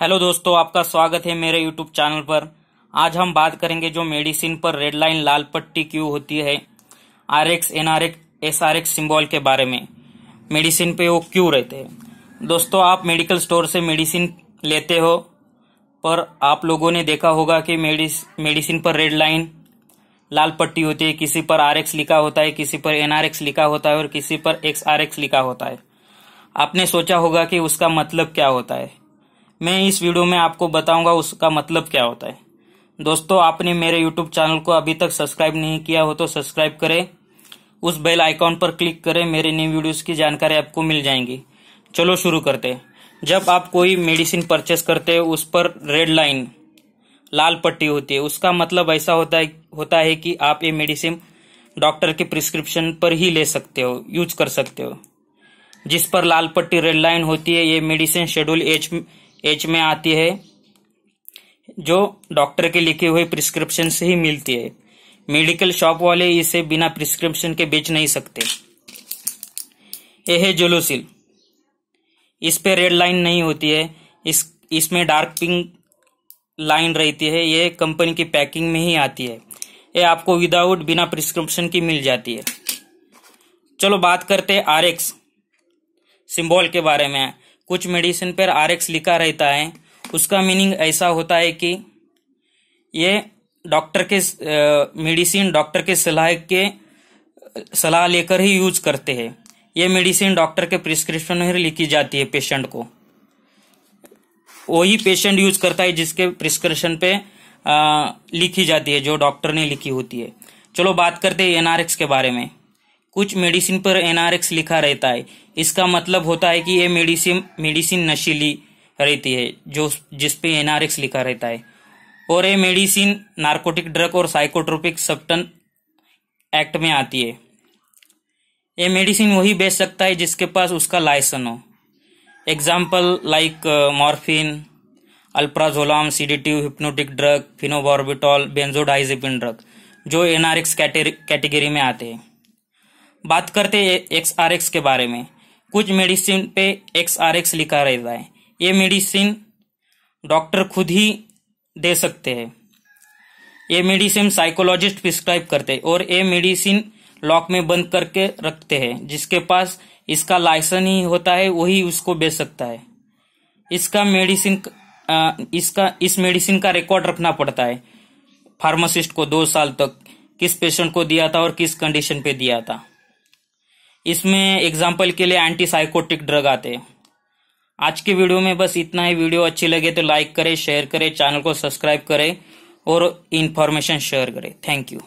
hello दोस्तों आपका स्वागत है मेरे यूट्यूब चैनल पर आज हम बात करेंगे जो मेडिसिन पर रेड लाइन लाल पट्टी क्यों होती है R X N R X S R X symbol के बारे में मेडिसिन पे वो क्यों रहते हैं दोस्तों आप मेडिकल स्टोर से मेडिसिन लेते हो पर आप लोगों ने देखा होगा कि मेडिसिन पर रेड लाइन लाल पट्टी होती है किसी पर आर एक्स लिखा होता है किसी पर एन आर एक्स लिखा होता है और किसी पर एक्स आर एक्स लिखा होता है आपने सोचा होगा कि उसका मतलब क्या होता है मैं इस वीडियो में आपको बताऊंगा उसका मतलब क्या होता है दोस्तों आपने मेरे यूट्यूब चैनल को अभी तक सब्सक्राइब नहीं किया हो तो सब्सक्राइब करें उस बेल आइकॉन पर क्लिक करें मेरे न्यू वीडियोस की जानकारी आपको मिल जाएंगी चलो शुरू करते हैं जब आप कोई मेडिसिन परचेस करते हैं उस पर रेड लाइन लाल पट्टी होती है उसका मतलब ऐसा होता है होता है कि आप ये मेडिसिन डॉक्टर के प्रिस्क्रिप्शन पर ही ले सकते हो यूज कर सकते हो जिस पर लाल पट्टी रेड लाइन होती है ये मेडिसिन शेड्यूल एच एच में आती है जो डॉक्टर के लिखे हुए प्रिस्क्रिप्शन से ही मिलती है मेडिकल शॉप वाले इसे बिना प्रिस्क्रिप्शन के बेच नहीं सकते यह है जोलोसिल इस पे रेड लाइन नहीं होती है इस इसमें डार्क पिंक लाइन रहती है ये कंपनी की पैकिंग में ही आती है ये आपको विदाउट बिना प्रिस्क्रिप्शन की मिल जाती है चलो बात करते हैं आर सिंबल के बारे में कुछ मेडिसिन पर आर एक्स लिखा रहता है उसका मीनिंग ऐसा होता है कि ये डॉक्टर के मेडिसिन डॉक्टर के सलाह के सलाह लेकर ही यूज करते हैं ये मेडिसिन डॉक्टर के प्रिस्क्रिप्शन ही लिखी जाती है पेशेंट को वही पेशेंट यूज करता है जिसके प्रिस्क्रिप्शन पे आ, लिखी जाती है जो डॉक्टर ने लिखी होती है चलो बात करते हैं एनआरएक्स के बारे में कुछ मेडिसिन पर एनआरएक्स लिखा रहता है इसका मतलब होता है कि ये मेडिसिन मेडिसिन नशीली रहती है जो जिसपे एनआरएक्स लिखा रहता है और ये मेडिसिन नार्कोटिक ड्रग और साइकोट्रोपिक सप्टन एक्ट में आती है ये मेडिसिन वही बेच सकता है जिसके पास उसका लाइसन हो example like morphine alprazolam sedative hypnotic drug phenobarbital benzodiazepine drug जो एनआरएक्स कैटेगरी में आते हैं बात करते हैं एक्स आर एक्स के बारे में कुछ मेडिसिन पे एक्स आर एक्स लिखा रहता है ये मेडिसिन डॉक्टर खुद ही दे सकते हैं ये मेडिसिन साइकोलॉजिस्ट प्रिस्क्राइब करते हैं और ये मेडिसिन लॉक में बंद करके रखते हैं जिसके पास इसका लाइसेंस ही होता है वही उसको बेच सकता है इसका मेडिसिन इसका इस मेडिसिन का रिकॉर्ड रखना पड़ता है फार्मासिस्ट को दो साल तक किस पेशेंट को दिया था और किस कंडीशन पे दिया था इसमें एग्जाम्पल के लिए एंटी साइकोटिक ड्रग आते हैं आज के वीडियो में बस इतना ही वीडियो अच्छी लगे तो लाइक करें शेयर करें चैनल को सब्सक्राइब करें और इन्फॉर्मेशन शेयर करें थैंक यू